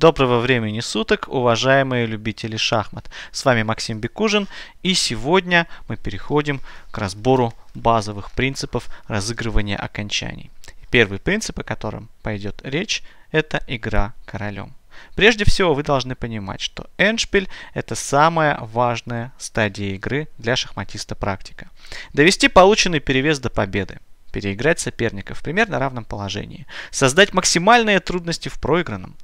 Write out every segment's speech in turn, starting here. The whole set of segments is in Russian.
Доброго времени суток, уважаемые любители шахмат. С вами Максим Бекужин, и сегодня мы переходим к разбору базовых принципов разыгрывания окончаний. Первый принцип, о котором пойдет речь, это игра королем. Прежде всего, вы должны понимать, что эндшпиль – это самая важная стадия игры для шахматиста-практика. Довести полученный перевес до победы переиграть соперника в примерно равном положении, создать максимальные трудности в проигранном,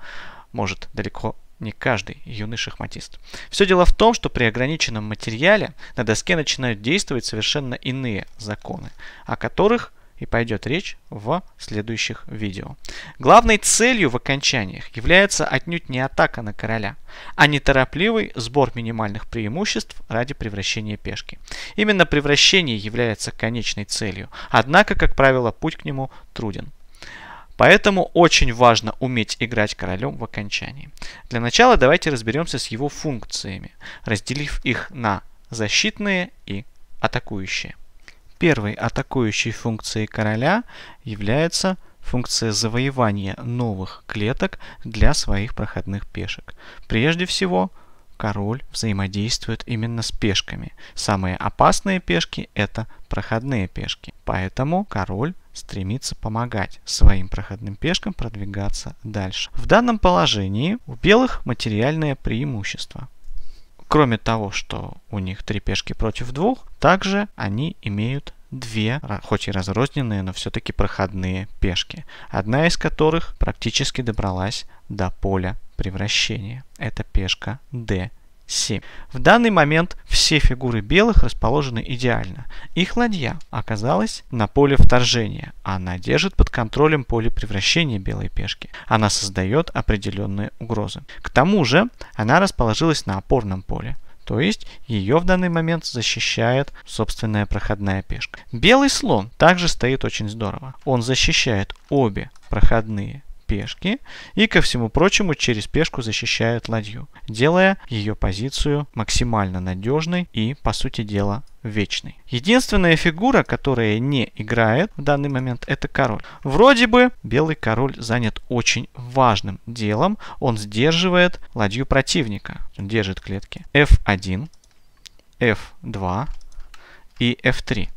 может далеко не каждый юный шахматист. Все дело в том, что при ограниченном материале на доске начинают действовать совершенно иные законы, о которых и пойдет речь в следующих видео. Главной целью в окончаниях является отнюдь не атака на короля, а неторопливый сбор минимальных преимуществ ради превращения пешки. Именно превращение является конечной целью, однако, как правило, путь к нему труден. Поэтому очень важно уметь играть королем в окончании. Для начала давайте разберемся с его функциями, разделив их на защитные и атакующие. Первой атакующей функцией короля является функция завоевания новых клеток для своих проходных пешек. Прежде всего, король взаимодействует именно с пешками. Самые опасные пешки – это проходные пешки. Поэтому король стремится помогать своим проходным пешкам продвигаться дальше. В данном положении у белых материальное преимущество. Кроме того, что у них три пешки против двух, также они имеют две, хоть и разрозненные, но все-таки проходные пешки, одна из которых практически добралась до поля превращения. Это пешка d 7. В данный момент все фигуры белых расположены идеально. Их ладья оказалась на поле вторжения. Она держит под контролем поле превращения белой пешки. Она создает определенные угрозы. К тому же она расположилась на опорном поле. То есть ее в данный момент защищает собственная проходная пешка. Белый слон также стоит очень здорово. Он защищает обе проходные пешки и, ко всему прочему, через пешку защищают ладью, делая ее позицию максимально надежной и, по сути дела, вечной. Единственная фигура, которая не играет в данный момент, это король. Вроде бы белый король занят очень важным делом. Он сдерживает ладью противника. Он держит клетки f1, f2 и f3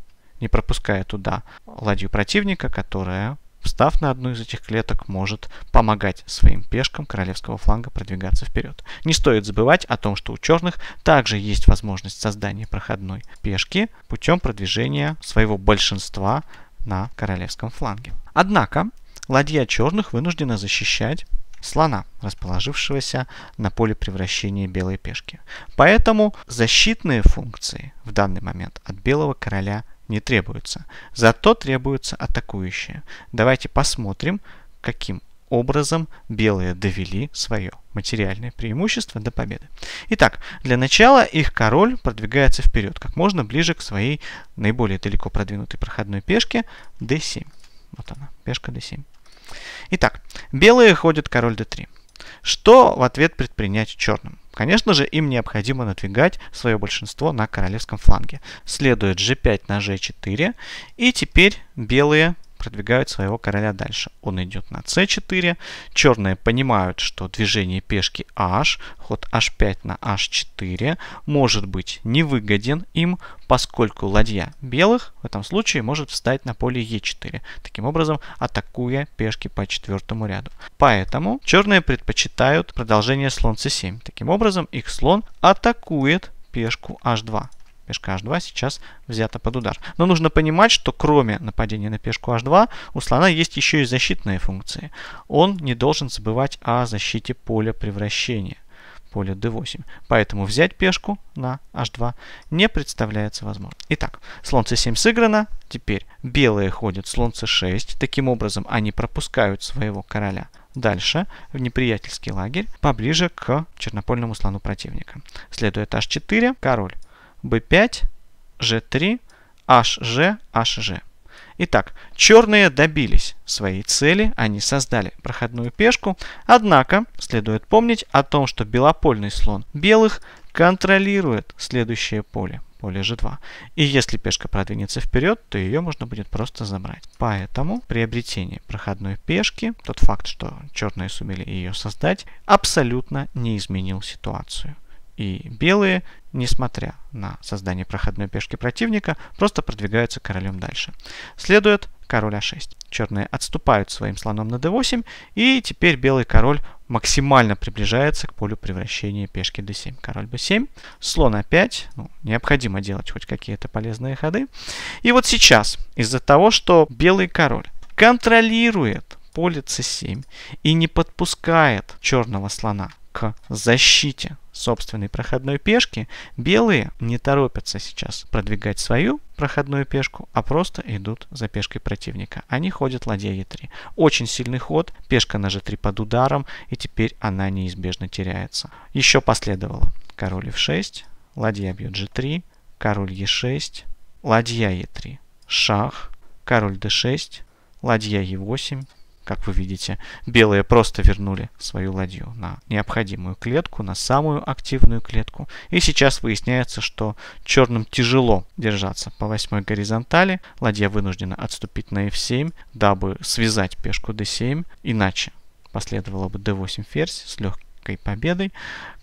не пропуская туда ладью противника, которая Встав на одну из этих клеток, может помогать своим пешкам королевского фланга продвигаться вперед. Не стоит забывать о том, что у черных также есть возможность создания проходной пешки путем продвижения своего большинства на королевском фланге. Однако, ладья черных вынуждена защищать слона, расположившегося на поле превращения белой пешки. Поэтому защитные функции в данный момент от белого короля не требуется. Зато требуются атакующие. Давайте посмотрим, каким образом белые довели свое материальное преимущество до победы. Итак, для начала их король продвигается вперед, как можно ближе к своей наиболее далеко продвинутой проходной пешке d7. Вот она, пешка d7. Итак, белые ходят король d3. Что в ответ предпринять черным? Конечно же, им необходимо надвигать свое большинство на королевском фланге. Следует g5 на g4. И теперь белые продвигают своего короля дальше. Он идет на c4. Черные понимают, что движение пешки h, ход h5 на h4 может быть невыгоден им, поскольку ладья белых в этом случае может встать на поле e4, таким образом атакуя пешки по четвертому ряду. Поэтому черные предпочитают продолжение слон c7. Таким образом их слон атакует пешку h2 пешка h2 сейчас взята под удар. Но нужно понимать, что кроме нападения на пешку h2 у слона есть еще и защитные функции. Он не должен забывать о защите поля превращения поля d8. Поэтому взять пешку на h2 не представляется возможным. Итак, слон c7 сыграно. Теперь белые ходят слон c6. Таким образом, они пропускают своего короля дальше в неприятельский лагерь, поближе к чернопольному слону противника. Следует h4, король b5, g3, hg, hg. Итак, черные добились своей цели, они создали проходную пешку. Однако, следует помнить о том, что белопольный слон белых контролирует следующее поле, поле g2. И если пешка продвинется вперед, то ее можно будет просто забрать. Поэтому приобретение проходной пешки, тот факт, что черные сумели ее создать, абсолютно не изменил ситуацию и белые, несмотря на создание проходной пешки противника, просто продвигаются королем дальше. Следует король а6. Черные отступают своим слоном на d8, и теперь белый король максимально приближается к полю превращения пешки d7. Король b7, слон a5. А ну, необходимо делать хоть какие-то полезные ходы. И вот сейчас, из-за того, что белый король контролирует поле c7 и не подпускает черного слона защите собственной проходной пешки, белые не торопятся сейчас продвигать свою проходную пешку, а просто идут за пешкой противника. Они ходят ладья Е3. Очень сильный ход, пешка на g 3 под ударом, и теперь она неизбежно теряется. Еще последовало король F6, ладья бьет G3, король e 6 ладья e 3 шах, король D6, ладья e 8 как вы видите. Белые просто вернули свою ладью на необходимую клетку, на самую активную клетку. И сейчас выясняется, что черным тяжело держаться по восьмой горизонтали. Ладья вынуждена отступить на f7, дабы связать пешку d7. Иначе последовала бы d8 ферзь с легкой победой.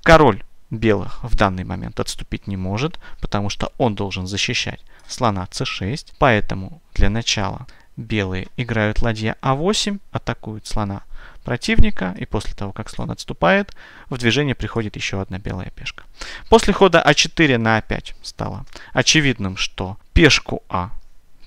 Король белых в данный момент отступить не может, потому что он должен защищать слона c6. Поэтому для начала Белые играют ладья А8, атакуют слона противника, и после того, как слон отступает, в движение приходит еще одна белая пешка. После хода А4 на А5 стало очевидным, что пешку А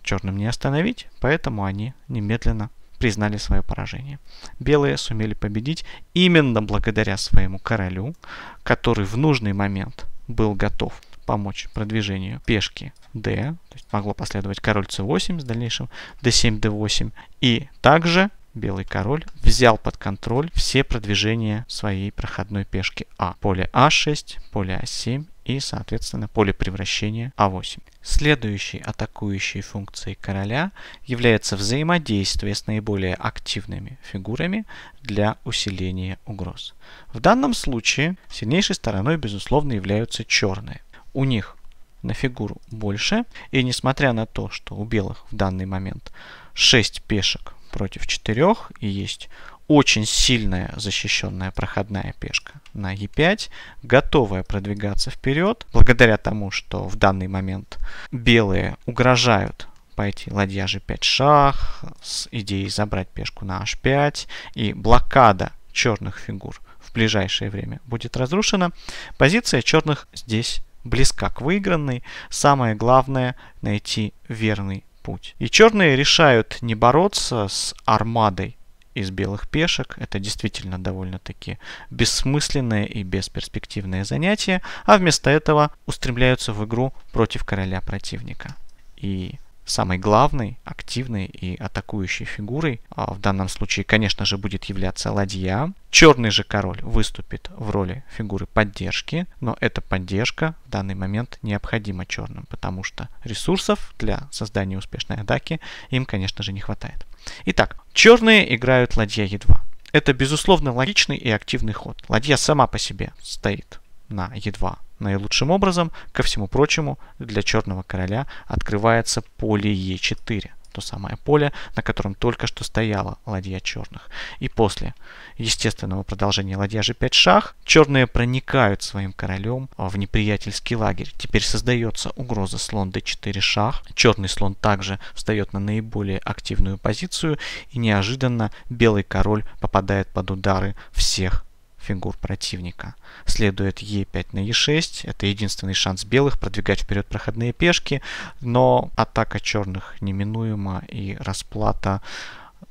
черным не остановить, поэтому они немедленно признали свое поражение. Белые сумели победить именно благодаря своему королю, который в нужный момент был готов помочь продвижению пешки d, то есть могло последовать король c8 с дальнейшим d7, d8. И также белый король взял под контроль все продвижения своей проходной пешки А. Поле А6, поле А7 и, соответственно, поле превращения А8. Следующей атакующей функцией короля является взаимодействие с наиболее активными фигурами для усиления угроз. В данном случае сильнейшей стороной, безусловно, являются черные у них на фигуру больше. И несмотря на то, что у белых в данный момент 6 пешек против 4 и есть очень сильная защищенная проходная пешка на e5, готовая продвигаться вперед, благодаря тому, что в данный момент белые угрожают пойти ладья g5 шах с идеей забрать пешку на h5 и блокада черных фигур в ближайшее время будет разрушена. Позиция черных здесь близка к выигранной. Самое главное – найти верный путь. И черные решают не бороться с армадой из белых пешек. Это действительно довольно-таки бессмысленное и бесперспективное занятие. А вместо этого устремляются в игру против короля противника. И самой главной, активной и атакующей фигурой, а в данном случае, конечно же, будет являться ладья. Черный же король выступит в роли фигуры поддержки, но эта поддержка в данный момент необходима черным, потому что ресурсов для создания успешной атаки им, конечно же, не хватает. Итак, черные играют ладья Е2. Это, безусловно, логичный и активный ход. Ладья сама по себе стоит на Е2 наилучшим образом. Ко всему прочему, для черного короля открывается поле Е4 то самое поле, на котором только что стояла ладья черных. И после естественного продолжения ладья же 5 шах, черные проникают своим королем в неприятельский лагерь. Теперь создается угроза слон d4 шах. Черный слон также встает на наиболее активную позицию, и неожиданно белый король попадает под удары всех фигур противника. Следует Е5 на Е6. Это единственный шанс белых продвигать вперед проходные пешки, но атака черных неминуема и расплата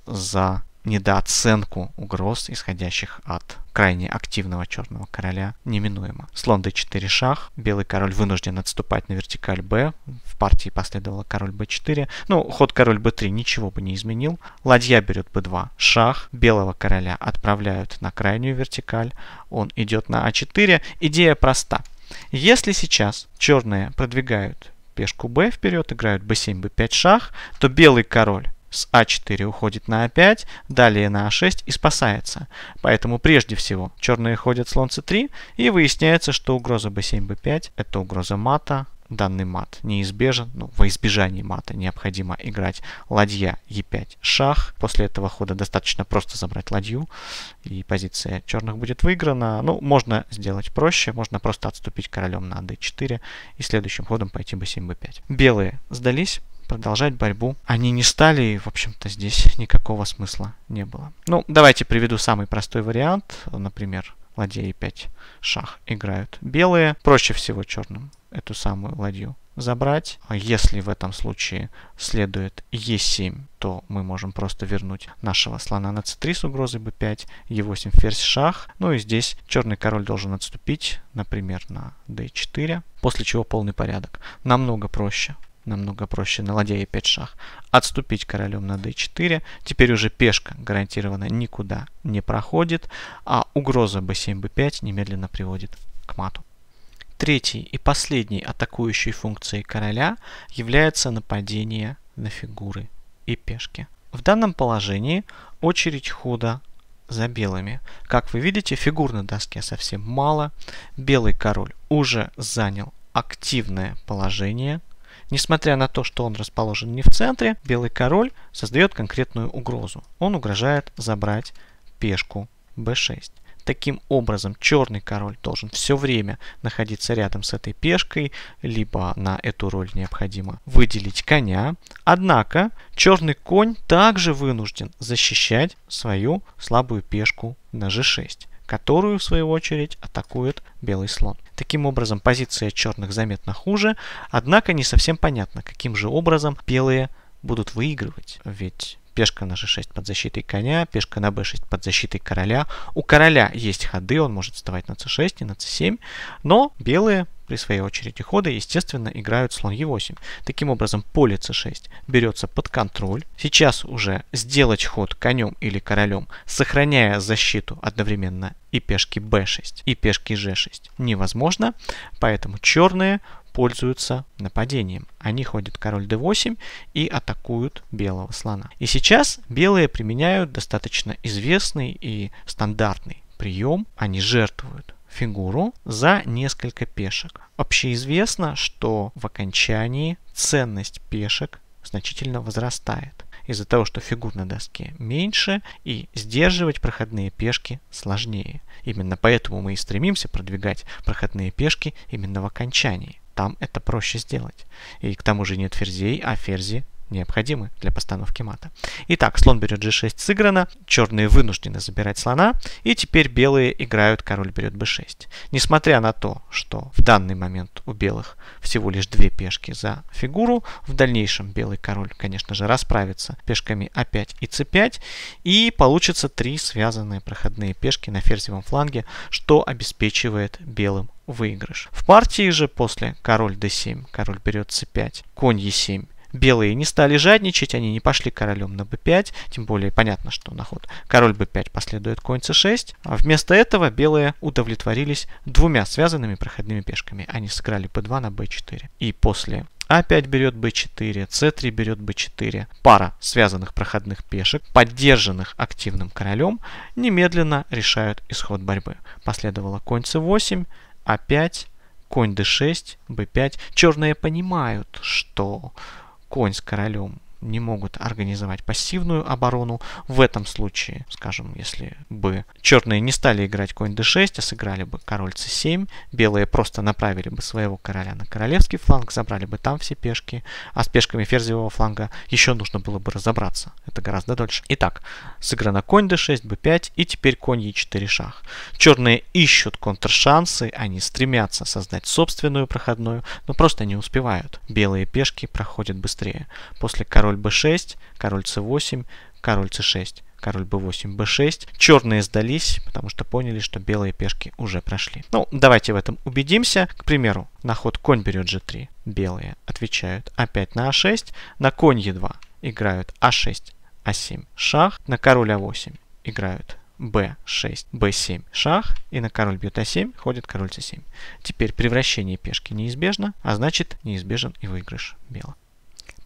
за недооценку угроз, исходящих от крайне активного черного короля, неминуемо. Слон d4 шах, белый король вынужден отступать на вертикаль b, в партии последовало король b4, ну, ход король b3 ничего бы не изменил, ладья берет b2 шах, белого короля отправляют на крайнюю вертикаль, он идет на a а 4 идея проста. Если сейчас черные продвигают пешку b вперед, играют b7, b5 шах, то белый король с А4 уходит на А5, далее на А6 и спасается. Поэтому прежде всего черные ходят слон С3 и выясняется, что угроза B7, B5 это угроза мата. Данный мат неизбежен, ну, во избежании мата необходимо играть ладья Е5 шах. После этого хода достаточно просто забрать ладью, и позиция черных будет выиграна. Ну, можно сделать проще, можно просто отступить королем на d4 и следующим ходом пойти b7, b5. Белые сдались, продолжать борьбу. Они не стали, и, в общем-то, здесь никакого смысла не было. Ну, давайте приведу самый простой вариант. Например, ладья e5 шах играют белые. Проще всего черным эту самую ладью забрать. А если в этом случае следует e7, то мы можем просто вернуть нашего слона на c3 с угрозой b5, e8 ферзь шах. Ну и здесь черный король должен отступить, например, на d4, после чего полный порядок. Намного проще намного проще, на ладья e5 шах. Отступить королем на d4. Теперь уже пешка гарантированно никуда не проходит, а угроза b7, b5 немедленно приводит к мату. Третьей и последней атакующей функцией короля является нападение на фигуры и пешки. В данном положении очередь хода за белыми. Как вы видите, фигур на доске совсем мало. Белый король уже занял активное положение. Несмотря на то, что он расположен не в центре, белый король создает конкретную угрозу. Он угрожает забрать пешку b6. Таким образом, черный король должен все время находиться рядом с этой пешкой, либо на эту роль необходимо выделить коня. Однако, черный конь также вынужден защищать свою слабую пешку на g6 которую, в свою очередь, атакует белый слон. Таким образом, позиция черных заметно хуже, однако не совсем понятно, каким же образом белые будут выигрывать. Ведь пешка на g6 под защитой коня, пешка на b6 под защитой короля. У короля есть ходы, он может вставать на c6 и на c7, но белые при своей очереди хода, естественно, играют слон Е8. Таким образом, поле c 6 берется под контроль. Сейчас уже сделать ход конем или королем, сохраняя защиту одновременно и пешки b6, и пешки g6 невозможно, поэтому черные пользуются нападением. Они ходят король d8 и атакуют белого слона. И сейчас белые применяют достаточно известный и стандартный прием. Они жертвуют фигуру за несколько пешек. Общеизвестно, что в окончании ценность пешек значительно возрастает из-за того, что фигур на доске меньше и сдерживать проходные пешки сложнее. Именно поэтому мы и стремимся продвигать проходные пешки именно в окончании. Там это проще сделать. И к тому же нет ферзей, а ферзи необходимы для постановки мата. Итак, слон берет g6 сыграно, черные вынуждены забирать слона, и теперь белые играют король берет b6. Несмотря на то, что в данный момент у белых всего лишь две пешки за фигуру, в дальнейшем белый король, конечно же, расправится пешками a5 а и c5, и получится три связанные проходные пешки на ферзевом фланге, что обеспечивает белым выигрыш. В партии же после король d7, король берет c5, конь e7 Белые не стали жадничать, они не пошли королем на b5, тем более понятно, что на ход король b5 последует конь c6. А вместо этого белые удовлетворились двумя связанными проходными пешками. Они сыграли b2 на b4. И после а5 берет b4, c3 берет b4. Пара связанных проходных пешек, поддержанных активным королем, немедленно решают исход борьбы. Последовало конь c8, а5, конь d6, b5. Черные понимают, что конь с королем не могут организовать пассивную оборону. В этом случае, скажем, если бы черные не стали играть конь d6, а сыграли бы король c7, белые просто направили бы своего короля на королевский фланг, забрали бы там все пешки, а с пешками ферзевого фланга еще нужно было бы разобраться. Это гораздо дольше. Итак, сыграно конь d6, b5 и теперь конь e4 шах. Черные ищут контршансы, они стремятся создать собственную проходную, но просто не успевают. Белые пешки проходят быстрее. После короля король b6, король c8, король c6, король b8, b6. Черные сдались, потому что поняли, что белые пешки уже прошли. Ну, давайте в этом убедимся. К примеру, на ход конь берет g3. Белые отвечают опять на a6. А на конь e2 играют a6, а а7 шах. На король а8 играют b6, b7 шах, и на король бьет а7, ходит король c7. Теперь превращение пешки неизбежно, а значит неизбежен и выигрыш белых.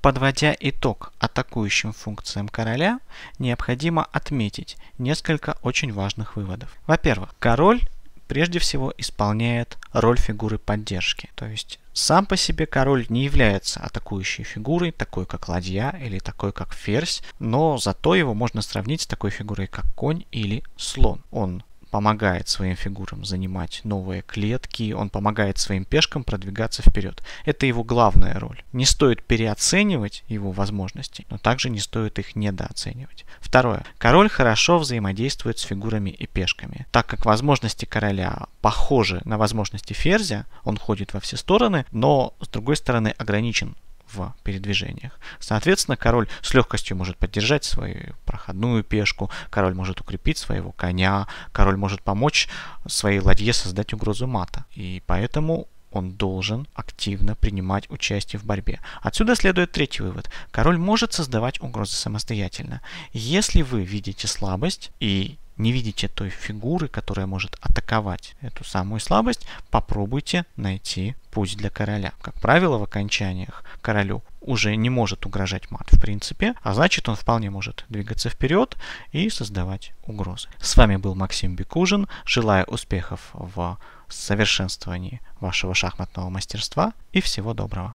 Подводя итог атакующим функциям короля, необходимо отметить несколько очень важных выводов. Во-первых, король прежде всего исполняет роль фигуры поддержки. То есть сам по себе король не является атакующей фигурой, такой как ладья или такой как ферзь, но зато его можно сравнить с такой фигурой как конь или слон. Он помогает своим фигурам занимать новые клетки, он помогает своим пешкам продвигаться вперед. Это его главная роль. Не стоит переоценивать его возможности, но также не стоит их недооценивать. Второе. Король хорошо взаимодействует с фигурами и пешками. Так как возможности короля похожи на возможности ферзя, он ходит во все стороны, но с другой стороны ограничен в передвижениях. Соответственно, король с легкостью может поддержать свою проходную пешку, король может укрепить своего коня, король может помочь своей ладье создать угрозу мата. И поэтому он должен активно принимать участие в борьбе. Отсюда следует третий вывод. Король может создавать угрозы самостоятельно. Если вы видите слабость и не видите той фигуры, которая может атаковать эту самую слабость, попробуйте найти путь для короля. Как правило, в окончаниях королю уже не может угрожать мат в принципе, а значит он вполне может двигаться вперед и создавать угрозы. С вами был Максим Бекужин. Желаю успехов в совершенствовании вашего шахматного мастерства и всего доброго.